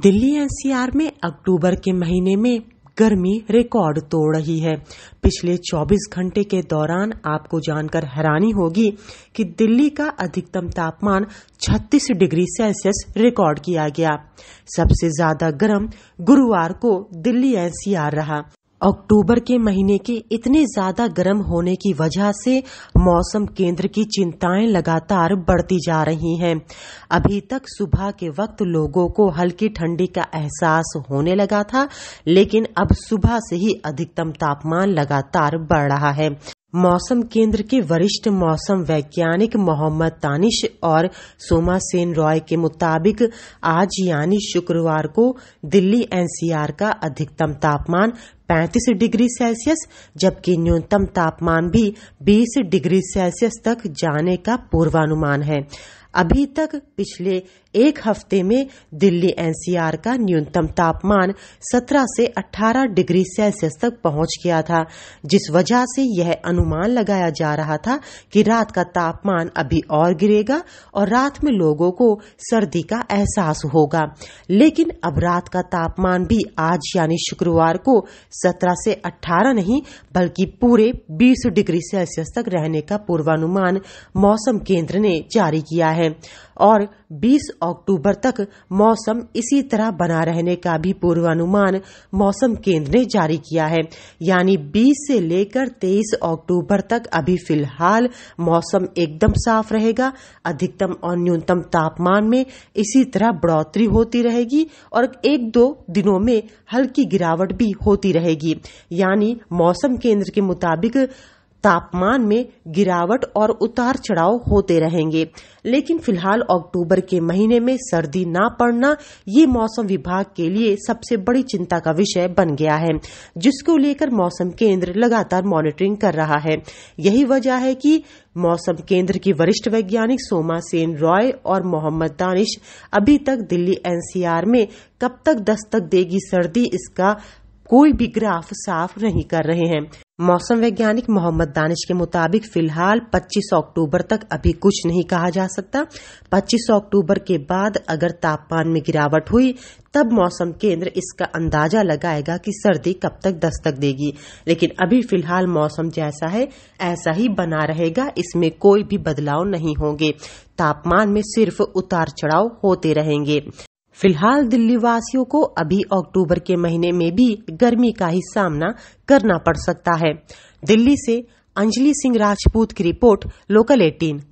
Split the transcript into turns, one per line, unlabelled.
Delhi NCR में अक्टूबर के महीने में गर्मी रिकॉर्ड तोड़ रही है पिछले 24 घंटे के दौरान आपको जानकर हैरानी होगी कि दिल्ली का अधिकतम तापमान 36 डिग्री सेल्सियस रिकॉर्ड किया गया सबसे ज्यादा गर्म गुरुवार को दिल्ली एनसीआर रहा अक्टूबर के महीने के इतने ज्यादा गर्म होने की वजह से मौसम केंद्र की चिंताएं लगातार बढ़ती जा रही हैं अभी तक सुबह के वक्त लोगों को हल्की ठंडी का एहसास होने लगा था लेकिन अब सुबह से ही अधिकतम तापमान लगातार बढ़ रहा है मौसम केंद्र के वरिष्ठ मौसम वैज्ञानिक मोहम्मद तानिश और सोमा सेन रॉय के मुताबिक आज यानी शुक्रवार को दिल्ली एनसीआर का अधिकतम तापमान 35 डिग्री सेल्सियस जबकि न्यूनतम तापमान भी 20 डिग्री सेल्सियस तक जाने का पूर्वानुमान है अभी तक पिछले एक हफ्ते में दिल्ली एनसीआर का न्यूनतम तापमान 17 से 18 डिग्री सेल्सियस तक पहुंच गया था जिस वजह से यह अनुमान लगाया जा रहा था कि रात का तापमान अभी और गिरेगा और रात में लोगों को सर्दी का एहसास होगा लेकिन अब रात का तापमान भी आज यानी शुक्रवार को 17 से 18 नहीं बल्कि पूरे 20 डिग्री सेल्सियस तक रहने का पूर्वानुमान मौसम केंद्र ने जारी किया है और 20 अक्टूबर तक मौसम इसी तरह बना रहने का भी पूर्वानुमान मौसम केंद्र ने जारी किया है यानी 20 से लेकर 23 अक्टूबर तक अभी फिलहाल मौसम एकदम साफ रहेगा अधिकतम और न्यूनतम तापमान में इसी तरह बढ़ोतरी होती रहेगी और एक दो दिनों में हल्की गिरावट भी होती रहेगी यानी मौसम केंद्र के मुताबिक तापमान में गिरावट और उतार चढ़ाव होते रहेंगे लेकिन फिलहाल अक्टूबर के महीने में सर्दी ना पड़ना ये मौसम विभाग के लिए सबसे बड़ी चिंता का विषय बन गया है जिसको लेकर मौसम केंद्र लगातार मॉनिटरिंग कर रहा है यही वजह है कि मौसम केंद्र की वरिष्ठ वैज्ञानिक सोमा सेन रॉय और मोहम्मद दानिश अभी तक दिल्ली एनसीआर में कब तक दस्तक देगी सर्दी इसका कोई भी ग्राफ साफ नहीं कर रहे हैं मौसम वैज्ञानिक मोहम्मद दानिश के मुताबिक फिलहाल 25 अक्टूबर तक अभी कुछ नहीं कहा जा सकता 25 अक्टूबर के बाद अगर तापमान में गिरावट हुई तब मौसम केंद्र इसका अंदाजा लगाएगा कि सर्दी कब तक दस्तक देगी लेकिन अभी फिलहाल मौसम जैसा है ऐसा ही बना रहेगा इसमें कोई भी बदलाव नहीं होंगे तापमान में सिर्फ उतार चढ़ाव होते रहेंगे फिलहाल दिल्ली वासियों को अभी अक्टूबर के महीने में भी गर्मी का ही सामना करना पड़ सकता है दिल्ली से अंजलि सिंह राजपूत की रिपोर्ट लोकल एटीन